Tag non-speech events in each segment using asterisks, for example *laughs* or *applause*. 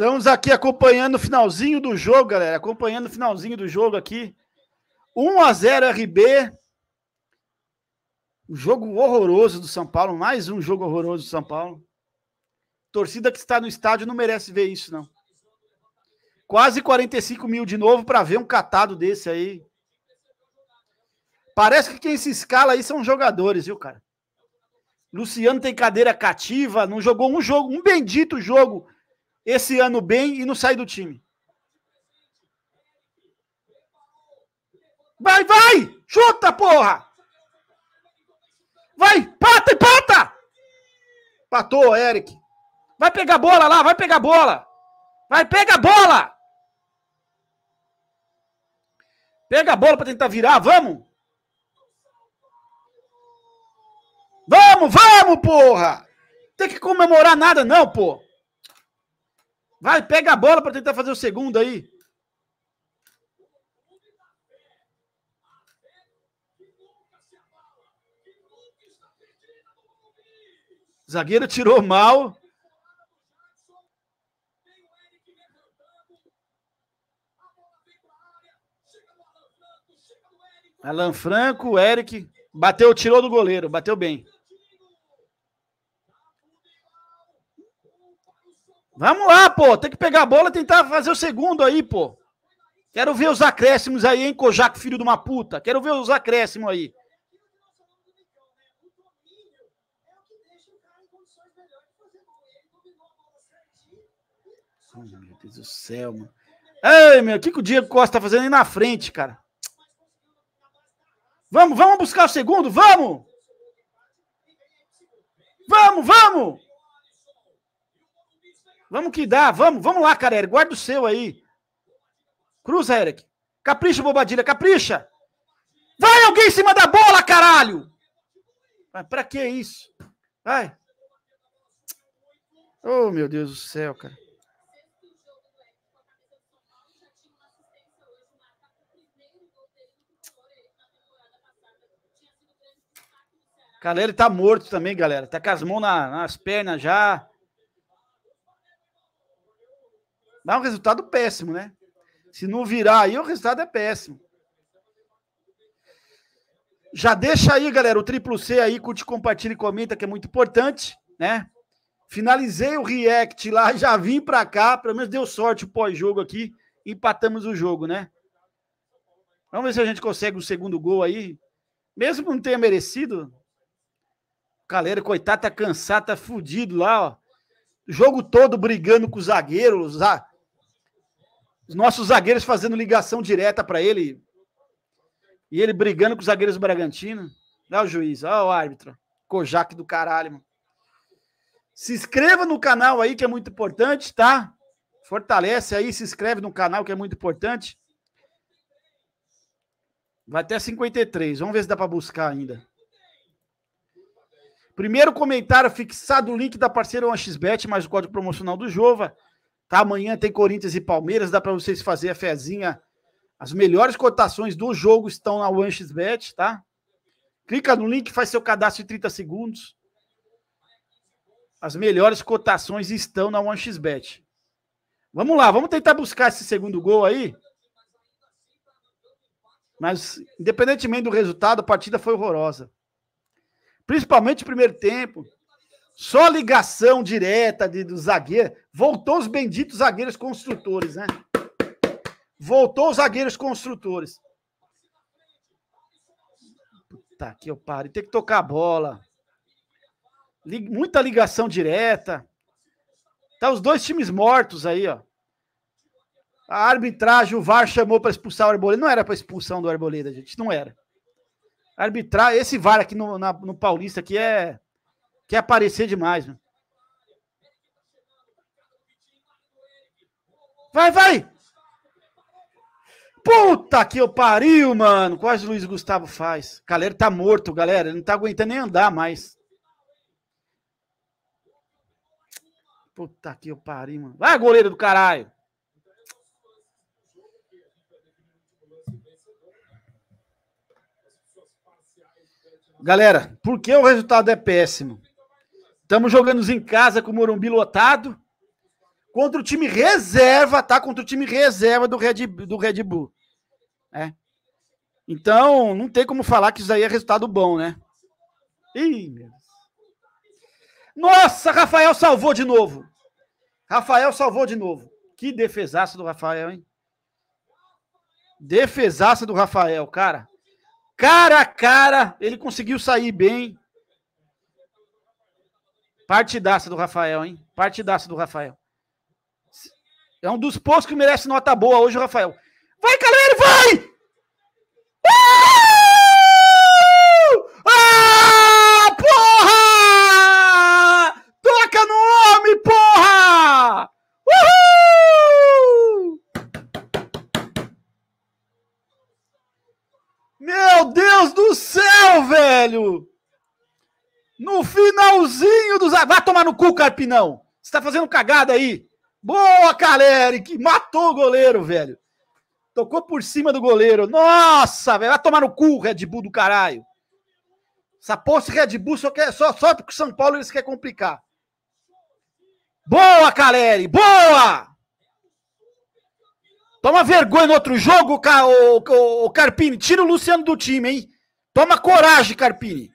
Estamos aqui acompanhando o finalzinho do jogo, galera. Acompanhando o finalzinho do jogo aqui. 1 a 0 RB. Um jogo horroroso do São Paulo. Mais um jogo horroroso do São Paulo. Torcida que está no estádio não merece ver isso, não. Quase 45 mil de novo para ver um catado desse aí. Parece que quem se escala aí são jogadores, viu, cara? Luciano tem cadeira cativa, não jogou um jogo, um bendito jogo esse ano bem e não sai do time. Vai, vai! Chuta, porra! Vai, pata, e pata Patou, Eric. Vai pegar bola lá, vai pegar bola. Vai, pega a bola! Pega a bola para tentar virar, vamos! Vamos, vamos, porra! Tem que comemorar nada não, pô. Vai, pega a bola para tentar fazer o segundo aí. Zagueiro tirou mal. Alan Franco, Eric. Bateu, tirou do goleiro, bateu bem. Vamos lá, pô. Tem que pegar a bola e tentar fazer o segundo aí, pô. Quero ver os acréscimos aí, hein, Kojak, filho de uma puta. Quero ver os acréscimos aí. Ai, meu Deus do céu, mano. Ei, meu, o que, que o Diego Costa tá fazendo aí na frente, cara? Vamos, vamos buscar o segundo, vamos! Vamos, vamos! Vamos que dá, vamos, vamos lá, Carelli, guarda o seu aí. Cruza, Eric. Capricha, Bobadilha, capricha. Vai alguém em cima da bola, caralho! Mas pra que isso? Vai. Oh, meu Deus do céu, cara. ele tá morto também, galera. Tá com as mãos na, nas pernas já. Dá um resultado péssimo, né? Se não virar aí, o resultado é péssimo. Já deixa aí, galera, o triplo C aí, curte, compartilha e comenta, que é muito importante, né? Finalizei o react lá, *laughs* já vim para cá, pelo menos deu sorte o pós-jogo aqui, empatamos o jogo, né? Vamos ver se a gente consegue um segundo gol aí. Mesmo que não tenha merecido, o coitado, tá cansado, tá fudido lá, ó. O jogo todo brigando com o zagueiro, o zagueiro os nossos zagueiros fazendo ligação direta para ele. E ele brigando com os zagueiros do Bragantino. Olha o juiz, olha o árbitro. Kojak do caralho, mano. Se inscreva no canal aí, que é muito importante, tá? Fortalece aí, se inscreve no canal, que é muito importante. Vai até 53. Vamos ver se dá para buscar ainda. Primeiro comentário fixado o link da parceira 1xBet, é mais o código promocional do Jova. Tá? Amanhã tem Corinthians e Palmeiras, dá para vocês fazer a fezinha. As melhores cotações do jogo estão na OneXBet, tá? Clica no link, faz seu cadastro em 30 segundos. As melhores cotações estão na OneXBet. Vamos lá, vamos tentar buscar esse segundo gol aí. Mas, independentemente do resultado, a partida foi horrorosa. Principalmente o primeiro tempo. Só ligação direta de, do zagueiro. Voltou os benditos zagueiros construtores, né? Voltou os zagueiros construtores. Puta que eu pariu. Tem que tocar a bola. muita ligação direta. Tá os dois times mortos aí, ó. A arbitragem, o VAR chamou para expulsar o Arboleda. Não era para expulsão do Arboleda, gente. Não era. Arbitrar, esse VAR aqui no, na, no Paulista aqui é Quer aparecer demais, né? Vai, vai! Puta que eu pariu, mano! Quase Luiz Gustavo faz. Galera, tá morto, galera. Ele não tá aguentando nem andar mais. Puta que eu pariu, mano. Vai, goleiro do caralho! Galera, por que o resultado é péssimo? Estamos jogando em casa com o Morumbi lotado. Contra o time reserva, tá? Contra o time reserva do Red, do Red Bull. É. Então, não tem como falar que isso aí é resultado bom, né? Ih, meu Nossa, Rafael salvou de novo. Rafael salvou de novo. Que defesaça do Rafael, hein? Defesaça do Rafael, cara. Cara a cara, ele conseguiu sair bem. Partidaça do Rafael, hein? Partidaça do Rafael. É um dos poucos que merece nota boa hoje, o Rafael. Vai, Caleiro, vai! Uh! Ah, porra! Toca no homem, porra! Uhul! Meu Deus do céu, velho! No finalzinho! Vai tomar no cu, Carpinão. Você tá fazendo cagada aí. Boa, Caleri, que matou o goleiro, velho. Tocou por cima do goleiro. Nossa, velho. Vai tomar no cu, Red Bull do caralho. Essa porra, Red Bull só, quer, só, só porque o São Paulo eles querem complicar. Boa, Caleri! Boa! Toma vergonha no outro jogo, o, o Carpini. Tira o Luciano do time, hein? Toma coragem, Carpini.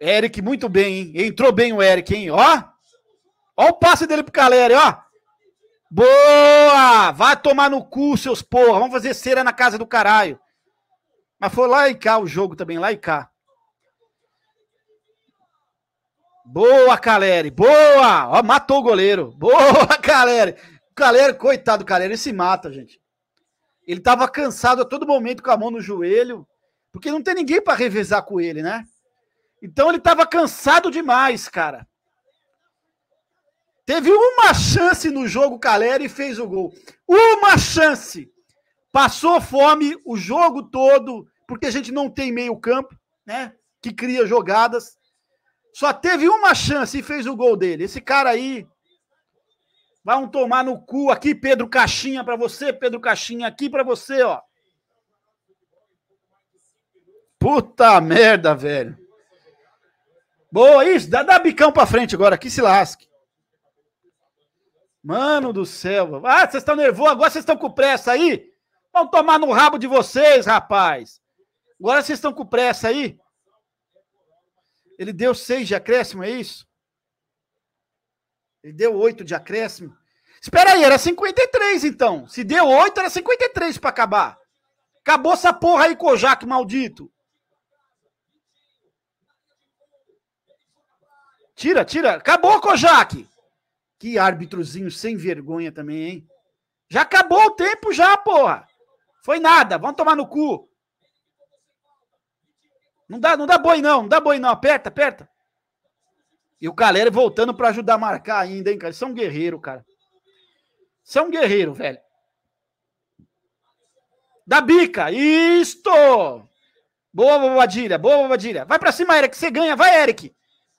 Eric, muito bem, hein? Entrou bem o Eric, hein? Ó! Ó o passe dele pro Caleri, ó! Boa! Vai tomar no cu, seus porra! Vamos fazer cera na casa do caralho! Mas foi lá e cá o jogo também, lá e cá. Boa, Caleri! Boa! Ó, matou o goleiro! Boa, *laughs* Caleri! Caleri, coitado Caleri, ele se mata, gente. Ele tava cansado a todo momento com a mão no joelho, porque não tem ninguém para revezar com ele, né? Então ele estava cansado demais, cara. Teve uma chance no jogo, galera, e fez o gol. Uma chance! Passou fome o jogo todo, porque a gente não tem meio-campo, né? Que cria jogadas. Só teve uma chance e fez o gol dele. Esse cara aí. Vai um tomar no cu aqui, Pedro Caixinha, para você, Pedro Caixinha, aqui para você, ó. Puta merda, velho. Boa, isso. Dá, dá bicão pra frente agora, que se lasque. Mano do céu. Ah, vocês estão nervosos, agora vocês estão com pressa aí? Vão tomar no rabo de vocês, rapaz. Agora vocês estão com pressa aí? Ele deu seis de acréscimo, é isso? Ele deu oito de acréscimo. Espera aí, era 53 então. Se deu oito, era 53 para acabar. Acabou essa porra aí, Kojak maldito. Tira, tira. Acabou, Kojak. Que árbitrozinho sem vergonha também, hein? Já acabou o tempo já, porra. Foi nada. Vamos tomar no cu. Não dá, não dá boi não, não dá boi não. Aperta, aperta. E o galera voltando para ajudar a marcar ainda, hein, cara? São é guerreiro, cara. São é guerreiro, velho. Da bica. Isto! Boa, bobadilha. Boa, bobadilha. Vai para cima, Eric. Você ganha. Vai, Eric.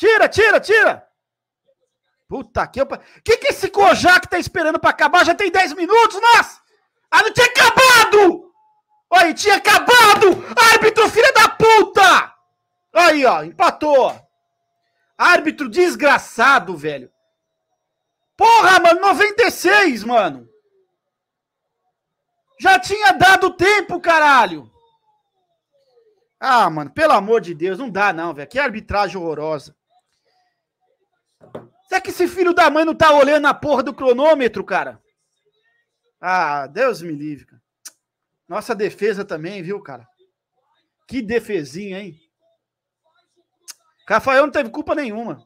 Tira, tira, tira! Puta que eu. que, que esse Kojak tá esperando pra acabar? Já tem 10 minutos, nossa! Ah, não tinha acabado! Aí, tinha acabado! Árbitro, filha da puta! Aí, ó, empatou. Árbitro desgraçado, velho. Porra, mano, 96, mano. Já tinha dado tempo, caralho. Ah, mano, pelo amor de Deus, não dá não, velho. Que arbitragem horrorosa. Será que esse filho da mãe não tá olhando a porra do cronômetro, cara? Ah, Deus me livre, cara. Nossa defesa também, viu, cara? Que defesinha, hein? Rafael não teve culpa nenhuma.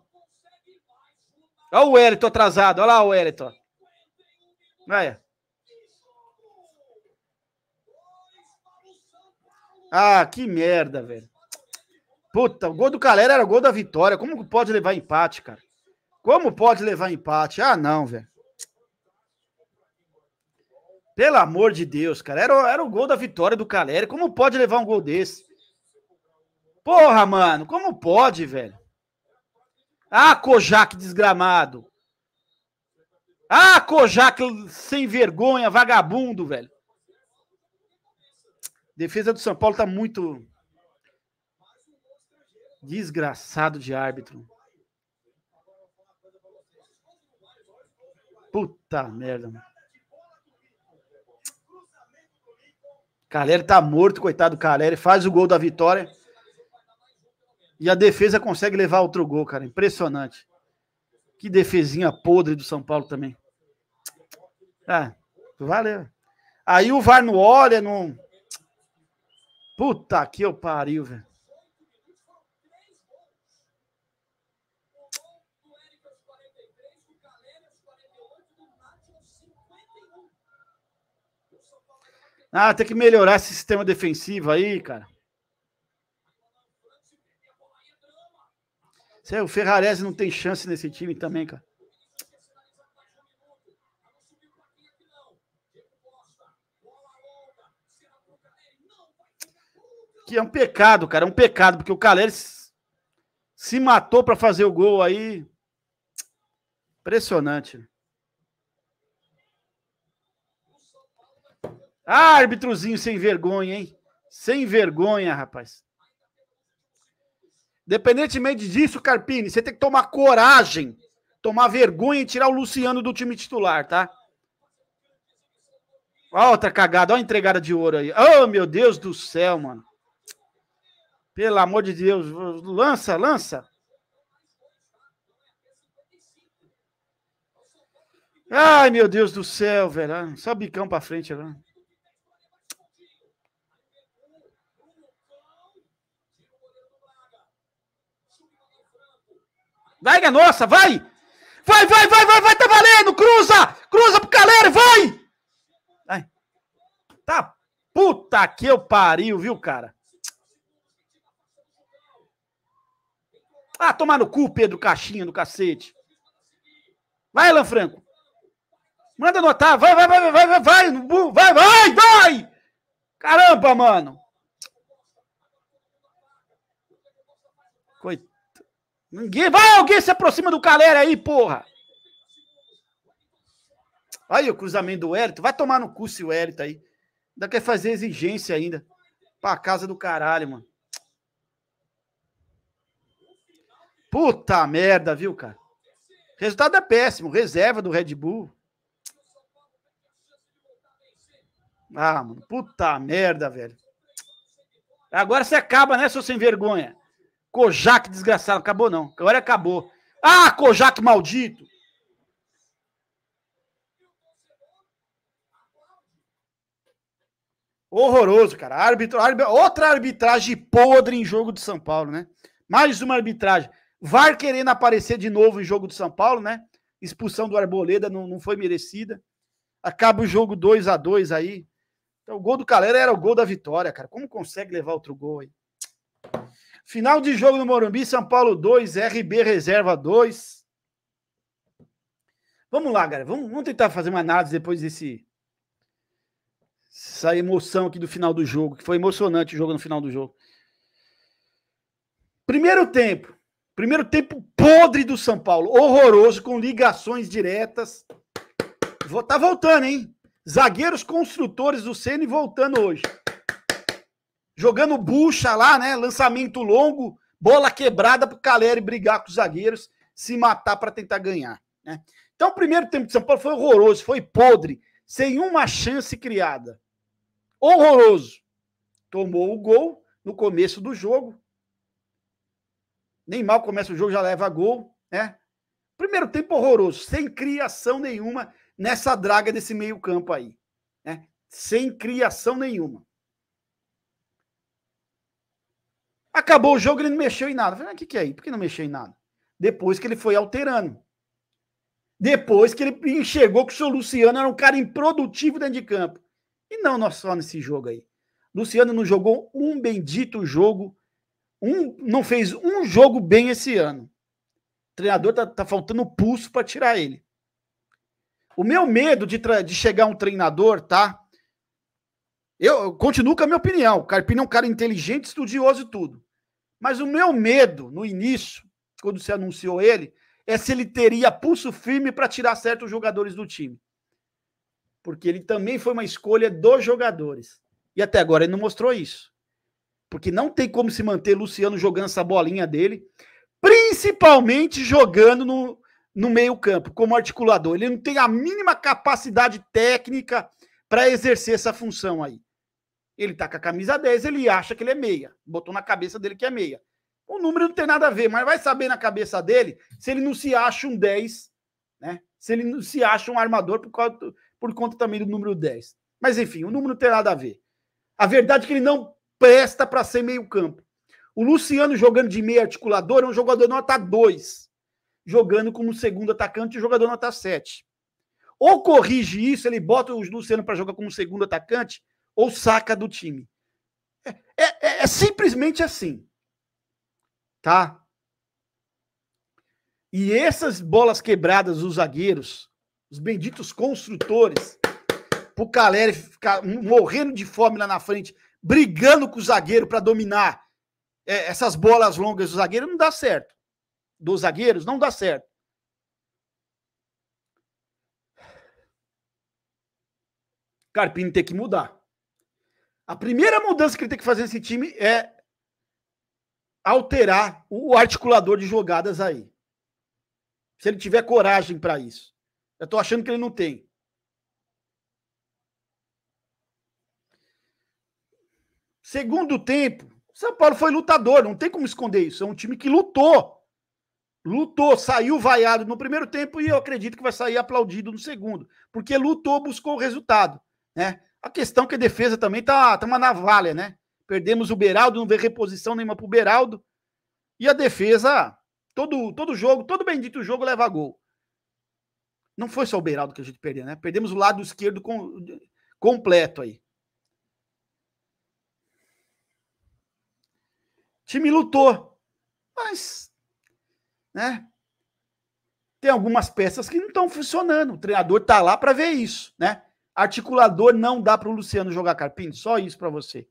Olha o Wellington atrasado. Olha lá o Wellington. Olha. Ah, que merda, velho. Puta, o gol do Calera era o gol da vitória. Como pode levar empate, cara? Como pode levar empate? Ah, não, velho. Pelo amor de Deus, cara. Era, era o gol da vitória do Caleri. Como pode levar um gol desse? Porra, mano. Como pode, velho? Ah, Kojak desgramado. Ah, Kojak sem vergonha, vagabundo, velho. Defesa do São Paulo tá muito desgraçado de árbitro. Puta merda, mano. Caleri tá morto, coitado do Caleri. Faz o gol da vitória. E a defesa consegue levar outro gol, cara. Impressionante. Que defesinha podre do São Paulo também. Ah, valeu. Aí o VAR não olha, não. Puta que eu pariu, velho. Ah, tem que melhorar esse sistema defensivo aí, cara. o Ferrarese não tem chance nesse time também, cara. Que é um pecado, cara. É um pecado, porque o Caleri se matou para fazer o gol aí. Impressionante. Árbitrozinho sem vergonha, hein? Sem vergonha, rapaz. Independentemente disso, Carpini, você tem que tomar coragem, tomar vergonha e tirar o Luciano do time titular, tá? Olha outra cagada, olha a entregada de ouro aí. Oh, meu Deus do céu, mano. Pelo amor de Deus, lança, lança. Ai, meu Deus do céu, velho. Só bicão pra frente agora. Vai, nossa, vai! Vai, vai, vai, vai, vai, tá valendo! Cruza! Cruza pro Calera, vai! Ai. Tá puta que eu pariu, viu, cara? Ah, tomar no cu, Pedro Caixinha do cacete. Vai, Alan Franco. Manda anotar. Vai, vai, vai, vai, vai, vai, vai, vai, vai! Caramba, mano! Coitado. Ninguém. Vai, alguém se aproxima do Calera aí, porra! Aí o cruzamento do Hélito. Vai tomar no curso o Hélito aí. Ainda quer fazer exigência ainda. Pra casa do caralho, mano. Puta merda, viu, cara? Resultado é péssimo. Reserva do Red Bull. Ah, mano. Puta merda, velho. Agora você acaba, né, seu sem vergonha? Kojak, desgraçado. Acabou não. Agora acabou. Ah, Kojak maldito. Horroroso, cara. Arbitro, arbitro, outra arbitragem podre em jogo de São Paulo, né? Mais uma arbitragem. VAR querendo aparecer de novo em jogo de São Paulo, né? Expulsão do Arboleda não, não foi merecida. Acaba o jogo 2 a 2 aí. Então, o gol do Calera era o gol da vitória, cara. Como consegue levar outro gol aí? Final de jogo no Morumbi, São Paulo 2, RB Reserva 2. Vamos lá, galera. Vamos, vamos tentar fazer uma análise depois desse essa emoção aqui do final do jogo, que foi emocionante o jogo no final do jogo. Primeiro tempo. Primeiro tempo podre do São Paulo, horroroso com ligações diretas. Vou tá voltando, hein? Zagueiros construtores do Ceni voltando hoje jogando bucha lá, né? Lançamento longo, bola quebrada para o Caleri brigar com os zagueiros, se matar para tentar ganhar. Né? Então, o primeiro tempo de São Paulo foi horroroso, foi podre, sem uma chance criada. Horroroso. Tomou o gol no começo do jogo. Nem mal começa o jogo, já leva gol, né? Primeiro tempo horroroso, sem criação nenhuma nessa draga desse meio-campo aí. Né? Sem criação nenhuma. Acabou o jogo, ele não mexeu em nada. Eu falei, o ah, que, que é aí? Por que não mexeu em nada? Depois que ele foi alterando. Depois que ele enxergou que o seu Luciano era um cara improdutivo dentro de campo. E não nós é só nesse jogo aí. Luciano não jogou um bendito jogo, um, não fez um jogo bem esse ano. O treinador tá, tá faltando pulso para tirar ele. O meu medo de, de chegar um treinador, tá? Eu, eu continuo com a minha opinião. O Carpini é um cara inteligente, estudioso e tudo. Mas o meu medo, no início, quando se anunciou ele, é se ele teria pulso firme para tirar certos jogadores do time. Porque ele também foi uma escolha dos jogadores. E até agora ele não mostrou isso. Porque não tem como se manter Luciano jogando essa bolinha dele, principalmente jogando no, no meio-campo, como articulador. Ele não tem a mínima capacidade técnica para exercer essa função aí. Ele tá com a camisa 10, ele acha que ele é meia. Botou na cabeça dele que é meia. O número não tem nada a ver, mas vai saber na cabeça dele se ele não se acha um 10, né? Se ele não se acha um armador por, conta por conta também do número 10. Mas enfim, o número não tem nada a ver. A verdade é que ele não presta para ser meio-campo. O Luciano jogando de meio articulador é um jogador nota 2, jogando como segundo atacante, o jogador nota 7. Ou corrige isso, ele bota o Luciano para jogar como segundo atacante, ou saca do time. É, é, é, é simplesmente assim. Tá? E essas bolas quebradas dos zagueiros, os benditos construtores, pro Caleri ficar morrendo de fome lá na frente, brigando com o zagueiro para dominar é, essas bolas longas do zagueiro, não dá certo. Dos zagueiros, não dá certo. Carpini tem que mudar. A primeira mudança que ele tem que fazer nesse time é alterar o articulador de jogadas aí. Se ele tiver coragem para isso. Eu estou achando que ele não tem. Segundo tempo, São Paulo foi lutador, não tem como esconder isso. É um time que lutou. Lutou, saiu vaiado no primeiro tempo e eu acredito que vai sair aplaudido no segundo, porque lutou, buscou o resultado, né? A questão é que a defesa também tá, tá uma navalha, né? Perdemos o Beraldo, não vê reposição nenhuma pro Beraldo. E a defesa, todo, todo jogo, todo bendito jogo leva gol. Não foi só o Beraldo que a gente perdeu, né? Perdemos o lado esquerdo com, completo aí. O time lutou, mas, né? Tem algumas peças que não estão funcionando. O treinador tá lá para ver isso, né? Articulador não dá para o Luciano jogar carpinho. Só isso para você.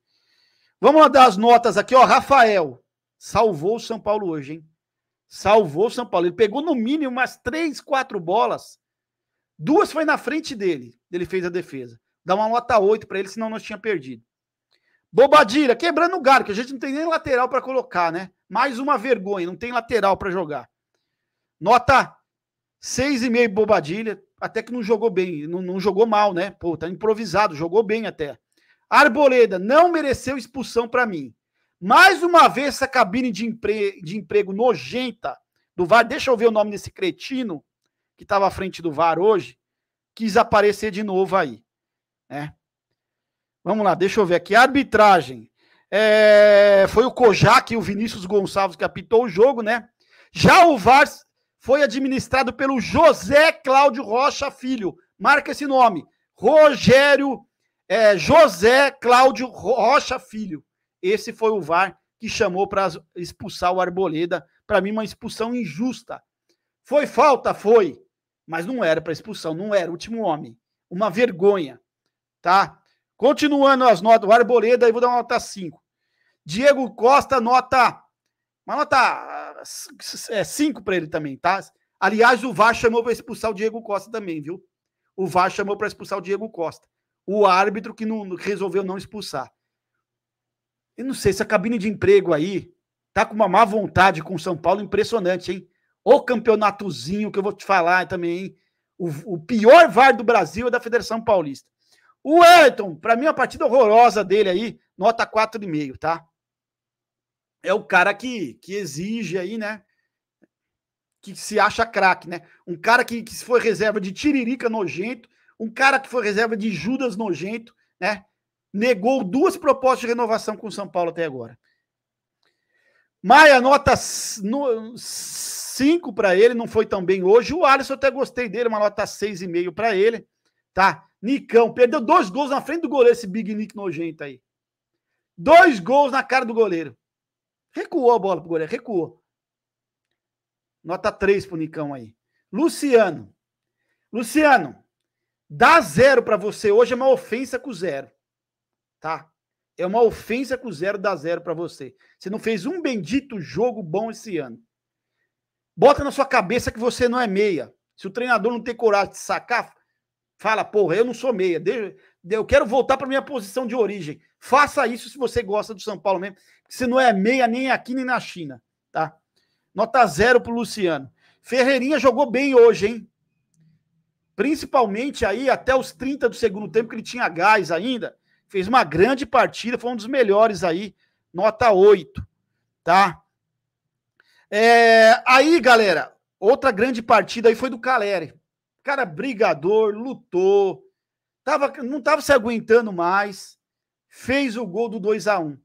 Vamos lá dar as notas aqui, ó. Rafael salvou o São Paulo hoje, hein? Salvou o São Paulo. Ele pegou no mínimo umas três, quatro bolas. Duas foi na frente dele. Ele fez a defesa. Dá uma nota 8 para ele, senão nós tinha perdido. Bobadilha, quebrando o galho, que a gente não tem nem lateral para colocar, né? Mais uma vergonha, não tem lateral para jogar. Nota 6,5 Bobadilha, até que não jogou bem, não, não, jogou mal, né? Pô, tá improvisado, jogou bem até. Arboleda não mereceu expulsão para mim. Mais uma vez essa cabine de, empre... de emprego nojenta do VAR, deixa eu ver o nome desse cretino que estava à frente do VAR hoje, quis aparecer de novo aí, né? Vamos lá, deixa eu ver aqui. Arbitragem. É... foi o Kojak e o Vinícius Gonçalves que apitou o jogo, né? Já o VAR foi administrado pelo José Cláudio Rocha Filho. Marca esse nome. Rogério é, José Cláudio Rocha Filho. Esse foi o VAR que chamou para expulsar o Arboleda. Para mim, uma expulsão injusta. Foi falta? Foi. Mas não era para expulsão, não era. Último homem. Uma vergonha. Tá? Continuando as notas. O Arboleda, Aí vou dar uma nota 5. Diego Costa, nota uma nota 5 é, para ele também, tá? Aliás, o VAR chamou para expulsar o Diego Costa também, viu? O VAR chamou para expulsar o Diego Costa. O árbitro que, não, que resolveu não expulsar. Eu não sei, se a cabine de emprego aí tá com uma má vontade com o São Paulo impressionante, hein? O campeonatozinho que eu vou te falar também, hein? O, o pior VAR do Brasil é da Federação Paulista. O Elton, para mim, é a partida horrorosa dele aí, nota 4,5, tá? é o cara que, que exige aí, né? Que se acha craque, né? Um cara que, que foi reserva de Tiririca nojento, um cara que foi reserva de Judas nojento, né? Negou duas propostas de renovação com o São Paulo até agora. Maia, nota 5 para ele, não foi tão bem hoje. O Alisson, até gostei dele, uma nota 6,5 para ele, tá? Nicão, perdeu dois gols na frente do goleiro, esse Big Nick nojento aí. Dois gols na cara do goleiro. Recuou a bola pro goleiro, recuou. Nota 3 pro Nicão aí. Luciano. Luciano, dá zero para você hoje é uma ofensa com zero. Tá? É uma ofensa com zero dá zero para você. Você não fez um bendito jogo bom esse ano. Bota na sua cabeça que você não é meia. Se o treinador não tem coragem de sacar, fala, porra, eu não sou meia. Deixa, eu quero voltar para minha posição de origem. Faça isso se você gosta do São Paulo mesmo. Se não é meia nem aqui nem na China, tá? Nota zero para Luciano. Ferreirinha jogou bem hoje, hein? Principalmente aí até os 30 do segundo tempo, que ele tinha gás ainda. Fez uma grande partida, foi um dos melhores aí. Nota 8, tá? É, aí, galera, outra grande partida aí foi do Caleri. Cara, brigador, lutou, Tava, não estava se aguentando mais. Fez o gol do 2 a 1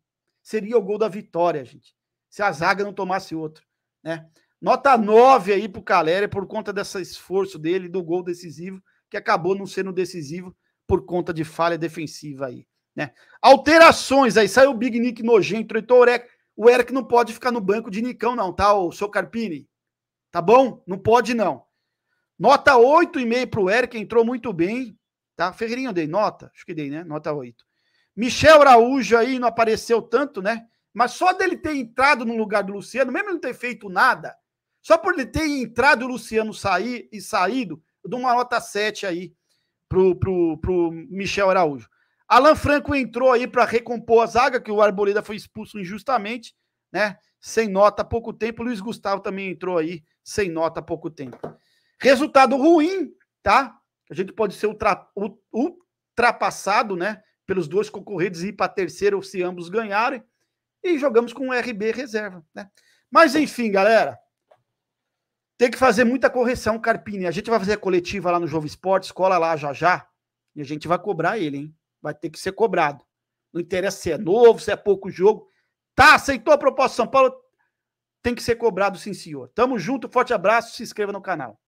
Seria o gol da vitória, gente. Se a zaga não tomasse outro. Né? Nota 9 aí pro Caleri por conta desse esforço dele, do gol decisivo, que acabou não sendo decisivo por conta de falha defensiva aí. Né? Alterações aí, saiu o Big Nick nojento, entrou o Eric. O Eric não pode ficar no banco de Nicão, não, tá, o seu Carpini? Tá bom? Não pode, não. Nota 8,5 pro Eric, entrou muito bem. Tá? Ferreirinha eu dei nota, acho que dei, né? Nota 8. Michel Araújo aí não apareceu tanto, né? Mas só dele ter entrado no lugar do Luciano, mesmo ele não ter feito nada, só por ele ter entrado e o Luciano sair e saído, eu dou uma nota 7 aí pro, pro, pro Michel Araújo. Alan Franco entrou aí para recompor a zaga, que o Arboleda foi expulso injustamente, né? Sem nota há pouco tempo. Luiz Gustavo também entrou aí sem nota há pouco tempo. Resultado ruim, tá? a gente pode ser ultra, ultrapassado, né? Pelos dois concorrentes e ir para terceiro se ambos ganharem. E jogamos com o RB reserva, né? Mas enfim, galera. Tem que fazer muita correção, Carpini. A gente vai fazer a coletiva lá no Jovem Esportes, cola lá já já. E a gente vai cobrar ele, hein? Vai ter que ser cobrado. Não interessa se é novo, se é pouco jogo. Tá, aceitou a proposta São Paulo? Tem que ser cobrado, sim, senhor. Tamo junto, forte abraço, se inscreva no canal.